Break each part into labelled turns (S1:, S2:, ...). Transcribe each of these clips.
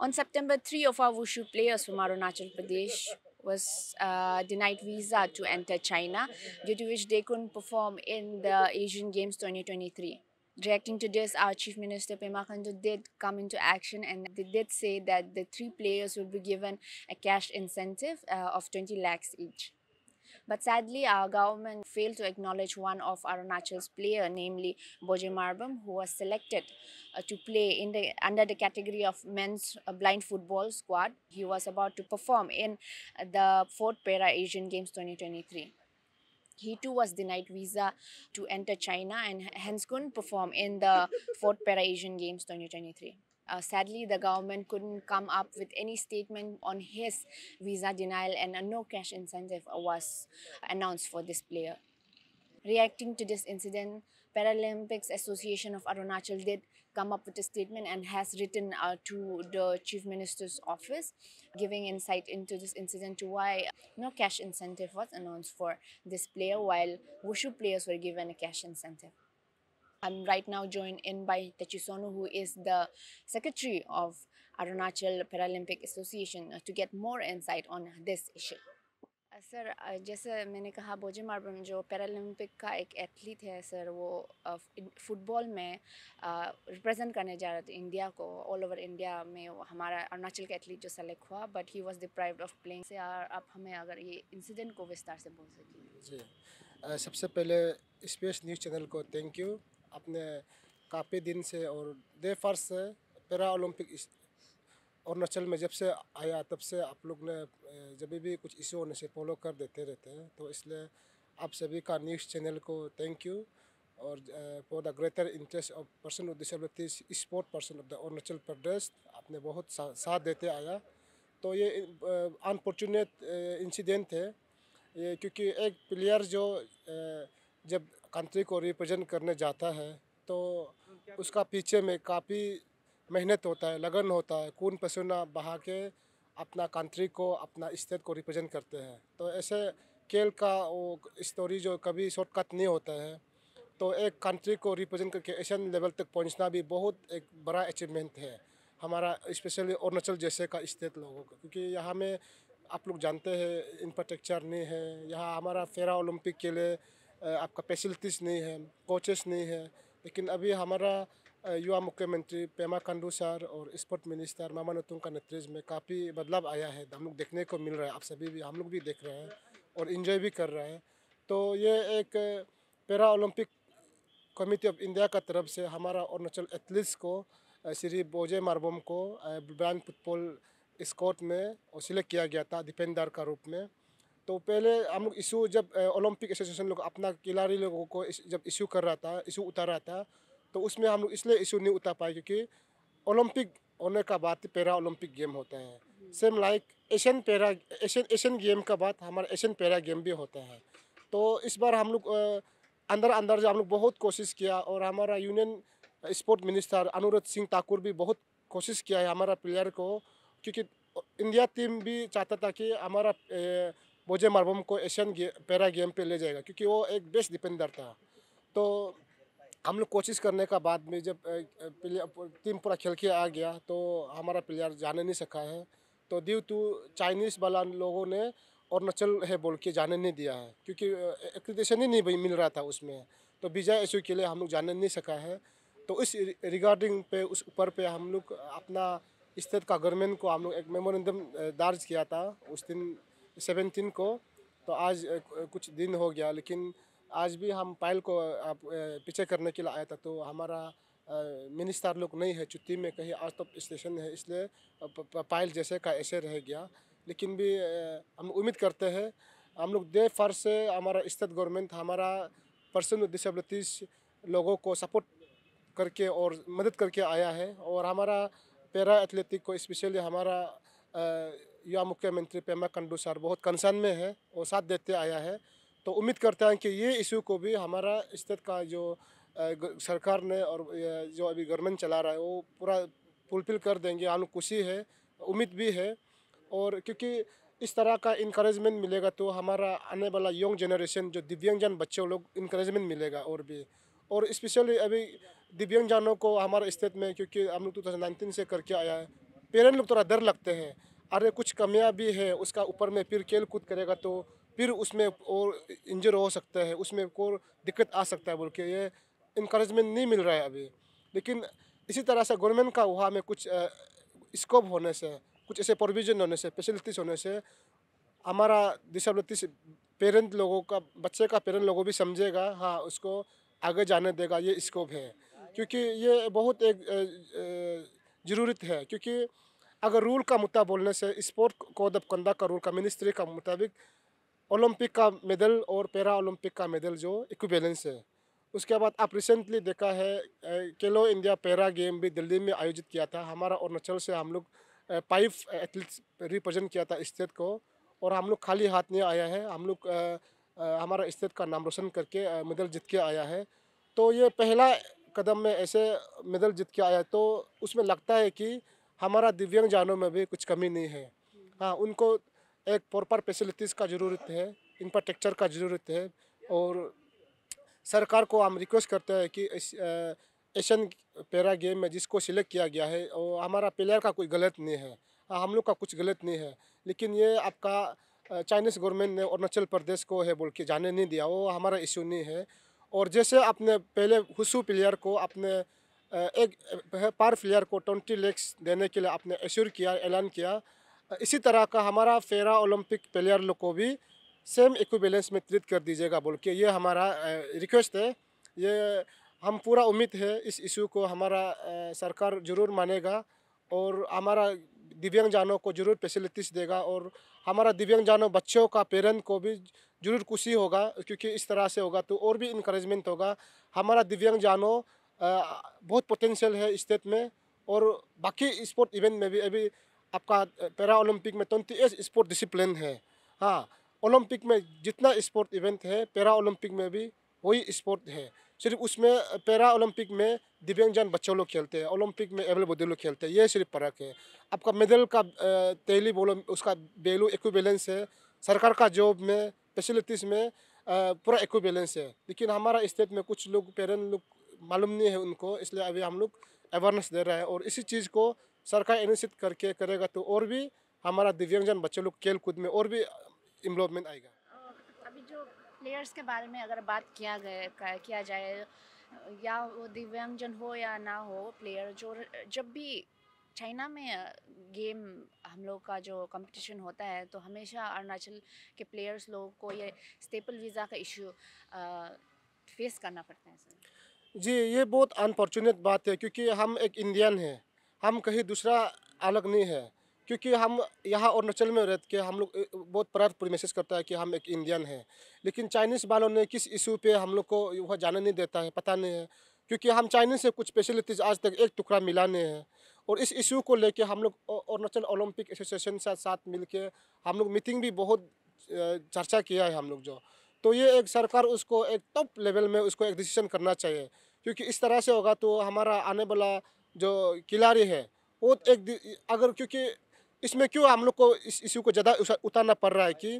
S1: On September, three of our wushu players from Arunachal Pradesh was uh, denied visa to enter China, due to which they couldn't perform in the Asian Games 2023. Reacting to this, our Chief Minister Pema Khandu did come into action and they did say that the three players will be given a cash incentive uh, of 20 lakhs each. But sadly, our government failed to acknowledge one of Arunachal's player, namely Boje Marbam, who was selected uh, to play in the under the category of men's uh, blind football squad. He was about to perform in uh, the fourth Para Asian Games 2023 he too was denied visa to enter China and hence couldn't perform in the fourth Para Asian Games 2023. Uh, sadly, the government couldn't come up with any statement on his visa denial and a no cash incentive was announced for this player. Reacting to this incident, Paralympics Association of Arunachal did come up with a statement and has written uh, to the Chief Minister's office, giving insight into this incident to why no cash incentive was announced for this player, while Wushu players were given a cash incentive. I'm right now joined in by Techisono, who is the secretary of Arunachal Paralympic Association, uh, to get more insight on this issue. Sir uh, uh, जैसे मैंने कहा बोजे मार्बम जो Paralympic का एक athlete है sir वो football में represent करने जा रहे थे इंडिया को ऑल ओवर इंडिया में हमारा अरुणाचल का एथलीट जो सेलेक्ट हुआ but he was deprived of playing से आप हमें अगर ये इंसिडेंट को विस्तार से बोल सकें
S2: जी सबसे पहले स्पेस न्यूज़ चैनल को थैंक यू अपने काफ़ी दिन से और दे फर्स्ट से पैरा ओलंपिक अरुणाचल में जब से आया तब से आप लोग ने जब भी कुछ इश्यू होने से फॉलो कर देते रहते हैं तो इसलिए आप सभी का न्यूज़ चैनल को थैंक यू और for the greater interest of person of disabilities sport person of the Arunachal Pradesh आपने बहुत सा, साथ देते आया तो ये अनफॉर्चुनेट इंसिडेंट है ये क्योंकि एक प्लेयर जो जब कंट्री को रिप्रेजेंट करने जाता है तो उसका पीछे में काफ़ी मेहनत होता है लगन होता है खून पसीना बहा के अपना कंट्री को अपना स्टेट को रिप्रेजेंट करते हैं तो ऐसे खेल का वो स्टोरी जो कभी शॉर्टकट नहीं होता है तो एक कंट्री को रिप्रेजेंट करके एशियन लेवल तक पहुंचना भी बहुत एक बड़ा अचीवमेंट है हमारा स्पेशली अरुणाचल जैसे का स्टेट लोगों का क्योंकि यहाँ में आप लोग जानते हैं इंफ्रास्ट्रक्चर नहीं है यहाँ हमारा फेरा ओलंपिक के लिए आपका फैसिलिटीज़ नहीं है कोचेस नहीं है लेकिन अभी हमारा युवा मुख्यमंत्री पेमा खांडू सर और स्पोर्ट मिनिस्टर मामा नतुंग का नेतृत्व में काफ़ी बदलाव आया है हम लोग देखने को मिल रहा है आप सभी भी हम लोग भी देख रहे हैं और इन्जॉय भी कर रहे हैं तो ये एक para Olympic committee of India का तरफ से हमारा अरुणाचल एथलीट्स को श्री बोजे मारबोम को ब्रांड फुटबॉल स्कॉट में सिलेक्ट किया गया था डिफेंडर का रूप में तो पहले हम लोग इशू जब ओलंपिक एसोसिएशन लोग अपना खिलाड़ी लोगों को जब इशू कर रहा था इशू उतार रहा था तो उसमें हम लोग इसलिए इशू नहीं उतार पाए क्योंकि ओलंपिक होने का बात पैरा ओलंपिक गेम होता है same like Asian para Asian Asian game का बात हमारा एशियन पैरा गेम भी होता है तो इस बार हम लोग अंदर अंदर जो हम लोग बहुत कोशिश किया और हमारा union sport minister Anurag Singh Thakur भी बहुत कोशिश किया है हमारा प्लेयर को क्योंकि इंडिया टीम भी चाहता था कि हमारा बोजे मार्बम को एशियन गे, पैरा गेम पे ले जाएगा क्योंकि वो एक बेस्ट डिफेंडर था तो हम लोग कोशिश करने का बाद में जब टीम पूरा खेल के आ गया तो हमारा प्लेयर जाने नहीं सका है तो दीव टू चाइनीज़ वाला लोगों ने अरुणाचल है बोल के जाने नहीं दिया है क्योंकि एक्रीडेशन ही नहीं मिल रहा था उसमें तो वीज़ा इशू के लिए हम लोग जाने नहीं सका है तो इस रिगार्डिंग पे उस ऊपर पे हम लोग अपना स्टेट का गवर्नमेंट को हम लोग एक मेमोरेंडम दर्ज किया था उस दिन सेवनटीन को तो आज कुछ दिन हो गया लेकिन आज भी हम पायल को पीछे करने के लिए आया था तो हमारा मिनिस्टर लोग नहीं है छुट्टी में कहीं आज तो स्टेशन है इसलिए पायल जैसे का ऐसे रह गया लेकिन भी हम उम्मीद करते हैं हम लोग दे फर से हमारा स्टेट गवर्नमेंट हमारा पर्सन डिसबलिटीज लोगों को सपोर्ट करके और मदद करके आया है और हमारा पैरा एथलेटिक को स्पेशली हमारा युवा मुख्यमंत्री पेमा कंडू सर बहुत कंसर्न में है और साथ देते आया है तो उम्मीद करते हैं कि ये इशू को भी हमारा स्टेट का जो सरकार ने और जो अभी गवर्नमेंट चला रहा है वो पूरा फुलफिल कर देंगे हम खुशी है उम्मीद भी है और क्योंकि इस तरह का इंकरेजमेंट मिलेगा तो हमारा आने वाला यंग जनरेशन जो दिव्यांगजन बच्चों लोग इंकरेजमेंट मिलेगा और भी और स्पेशली अभी दिव्यांगजनों को हमारे स्टेट में क्योंकि हम लोग टू तो थाउजेंड से करके आया है पेरेंट लोग थोड़ा डर लगते हैं अरे कुछ कमियाँ भी है उसका ऊपर में फिर खेल कूद करेगा तो फिर उसमें और इंजर हो सकता है उसमें और दिक्कत आ सकता है बोल के ये इंक्रेजमेंट नहीं मिल रहा है अभी लेकिन इसी तरह से गवर्नमेंट का वहाँ में कुछ स्कोप होने से कुछ ऐसे प्रोविजन होने से फैसिलिटीज होने से हमारा डिसबिलिटीज पेरेंट लोगों का बच्चे का पेरेंट लोगों भी समझेगा हाँ उसको आगे जाने देगा ये स्कोप है क्योंकि ये बहुत एक ज़रूरत है क्योंकि अगर रूल का मुद्दा बोलने से स्पोर्ट कोड ऑफ कंडक्ट का रूल का मिनिस्ट्री का मुताबिक ओलंपिक का मेडल और पैरा ओलंपिक का मेडल जो इक्विवेलेंस है उसके बाद आप रिसेंटली देखा है खेलो इंडिया पैरा गेम भी दिल्ली में आयोजित किया था हमारा अरुणाचल से हम लोग पाइव एथलीट्स रिप्रेजेंट किया था स्टेट को और हम लोग खाली हाथ नहीं आया है हम लोग हमारा स्टेट का नाम रोशन करके मेडल जीत के आया है तो ये पहला कदम में ऐसे मेडल जीत के आया तो उसमें लगता है कि हमारा दिव्यांग जानों में भी कुछ कमी नहीं है हाँ उनको एक प्रॉपर फैसिलिटीज़ का ज़रूरत है इंफ्रास्ट्रक्चर का ज़रूरत है और सरकार को हम रिक्वेस्ट करते हैं कि एशियन पैरा गेम में जिसको सिलेक्ट किया गया है और हमारा प्लेयर का कोई गलत नहीं है हाँ, हम लोग का कुछ गलत नहीं है लेकिन ये आपका चाइनीज़ गवर्नमेंट ने अरुणाचल प्रदेश को है बोल के जाने नहीं दिया वो हमारा इश्यू नहीं है और जैसे आपने पहले हुसू प्लेयर को अपने एक पर प्लेयर को ट्वेंटी लेक्स देने के लिए आपने एश्योर किया ऐलान किया इसी तरह का हमारा फेरा ओलंपिक प्लेयर लोग को भी सेम इक्विबेलेंस में ट्रीट कर दीजिएगा बोल के ये हमारा रिक्वेस्ट है ये हम पूरा उम्मीद है इस इशू को हमारा सरकार ज़रूर मानेगा और हमारा दिव्यांगजनों को ज़रूर फैसिलिटीज़ देगा और हमारा दिव्यांगजनों बच्चों का पेरेंट को भी ज़रूर खुशी होगा क्योंकि इस तरह से होगा तो और भी इनक्रेजमेंट होगा हमारा दिव्यांगजनों बहुत पोटेंशियल है स्टेट में और बाकी स्पोर्ट इवेंट में भी अभी आपका पैरा ओलंपिक में ट्वेंटी एट स्पोर्ट डिसिप्लिन है हाँ ओलंपिक में जितना स्पोर्ट इवेंट है पैरा ओलंपिक में भी वही स्पोर्ट है सिर्फ उसमें पैरा ओलंपिक में दिव्यांगजन बच्चों लोग खेलते हैं ओलंपिक में एवल बुद्धि लोग खेलते हैं ये सिर्फ फर्क है आपका मेडल का तेली बोलो उसका वैल्यू इक्विबैलेंस है सरकार का जॉब में फैसिलिटीज़ में पूरा इक्विबैलेंस है लेकिन हमारा स्टेट में कुछ लोग पेरेंट लोग मालूम नहीं है उनको इसलिए अभी हम लोग अवेयरनेस दे रहे हैं और इसी चीज़ को सरकार इनिशिएट करके करेगा तो और भी हमारा दिव्यांगजन बच्चे लोग खेल कूद में और भी इम्प्रूवमेंट आएगा
S1: अभी जो प्लेयर्स के बारे में अगर बात किया गया किया जाए या वो दिव्यांगजन हो या ना हो प्लेयर जो जब भी चाइना में गेम हम लोग का जो कंपटीशन होता है तो हमेशा अरुणाचल के प्लेयर्स लोगों को ये स्टेपल वीज़ा का इशू फेस करना पड़ता है सर
S2: जी ये बहुत अनफॉर्चुनेट बात है क्योंकि हम एक इंडियन हैं हम कहीं दूसरा अलग नहीं है क्योंकि हम यहाँ अरुणाचल में रह के हम लोग बहुत प्राउड मैसेज करता है कि हम एक इंडियन हैं लेकिन चाइनीज़ वालों ने किस इशू पे हम लोग को वह जाने नहीं देता है पता नहीं है क्योंकि हम चाइनीज़ से कुछ स्पेशलिटीज़ आज तक एक टुकड़ा मिला नहीं है और इस इशू को लेके हम लोग अरुणाचल ओलंपिक एसोसिएशन के साथ साथ मिल के हम लोग मीटिंग भी बहुत चर्चा किया है हम लोग जो तो ये एक सरकार उसको एक टॉप लेवल में उसको एक डिसीजन करना चाहिए क्योंकि इस तरह से होगा तो हमारा आने वाला जो खिलाड़ी है वो एक अगर क्योंकि इसमें क्यों हम लोग को इस इश्यू को ज़्यादा उतारना पड़ रहा है कि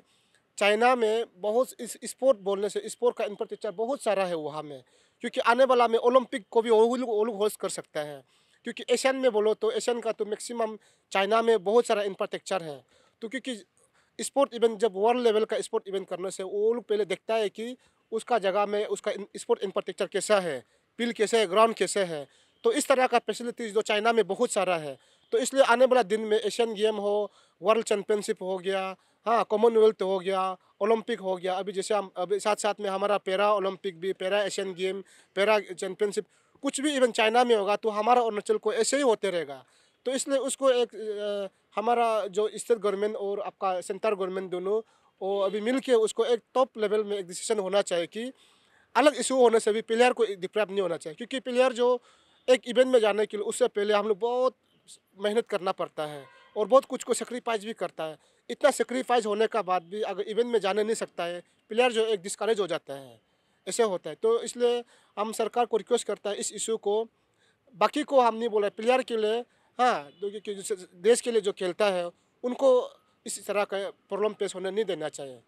S2: चाइना में बहुत इस स्पोर्ट बोलने से स्पोर्ट का इंफ्रास्ट्रक्चर बहुत सारा है वहाँ में क्योंकि आने वाला में ओलंपिक को भी वो लोग वो लोग होस्ट कर सकते हैं क्योंकि एशियन में बोलो तो एशियन का तो मैक्सिमम चाइना में बहुत सारा इंफ्रास्ट्रक्चर है तो क्योंकि स्पोर्ट इवेंट जब वर्ल्ड लेवल का स्पोर्ट इवेंट करने से वो लोग पहले देखता है कि उसका जगह में उसका स्पोर्ट इंफ्रास्ट्रक्चर कैसा है पिल कैसे है ग्राउंड कैसे है तो इस तरह का फैसिलिटीज जो चाइना में बहुत सारा है तो इसलिए आने वाला दिन में एशियन गेम हो वर्ल्ड चैम्पियनशिप हो गया हाँ कॉमनवेल्थ हो गया ओलंपिक हो गया अभी जैसे हम अभी साथ साथ में हमारा पैरा ओलंपिक भी para Asian game para championship कुछ भी इवन चाइना में होगा तो हमारा अरुणाचल को ऐसे ही होते रहेगा तो इसलिए उसको एक आ, हमारा जो स्टेट गवर्नमेंट और आपका सेंट्रल गवर्नमेंट दोनों और अभी मिल के उसको एक टॉप लेवल में एक डिसीजन होना चाहिए कि अलग इशू होने से भी प्लेयर को डिप्रेप नहीं होना चाहिए क्योंकि प्लेयर जो एक इवेंट में जाने के लिए उससे पहले हम लोग बहुत मेहनत करना पड़ता है और बहुत कुछ को सेक्रीफाइज भी करता है इतना सेक्रीफाइज होने का बाद भी अगर इवेंट में जाने नहीं सकता है प्लेयर जो एक डिस्करेज हो जाता है ऐसे होता है तो इसलिए हम सरकार को रिक्वेस्ट करता है इस इशू को बाकी को हम नहीं बोला प्लेयर के लिए हाँ देश के लिए जो खेलता है उनको इस तरह का प्रॉब्लम पेश होने नहीं देना चाहिए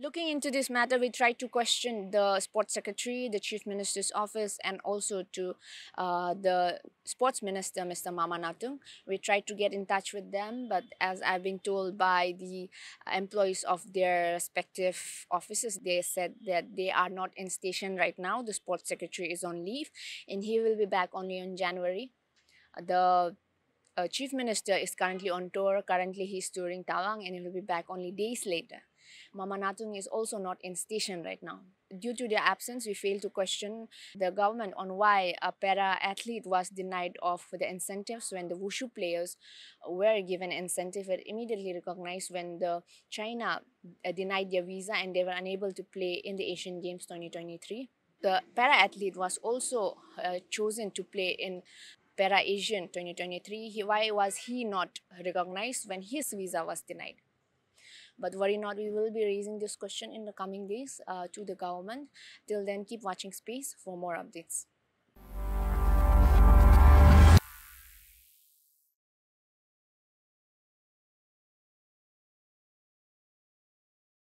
S1: Looking into this matter, we tried to question the sports secretary, the chief minister's office, and also to uh, the sports minister, Mr. Mama Natung. We tried to get in touch with them, but as I've been told by the employees of their respective offices, they said that they are not in station right now. The sports secretary is on leave, and he will be back only in January. The uh, chief minister is currently on tour. Currently, he's touring Tawang, and he will be back only days later. Mama Natung is also not in station right now. Due to their absence, we fail to question the government on why a para athlete was denied of the incentives when the wushu players were given incentive and immediately recognized when the China uh, denied their visa and they were unable to play in the Asian Games 2023. The para athlete was also uh, chosen to play in Para Asian 2023. He, why was he not recognized when his visa was denied? But worry not, we will be raising this question in the coming days uh, to the government. Till then, keep watching Space for more updates.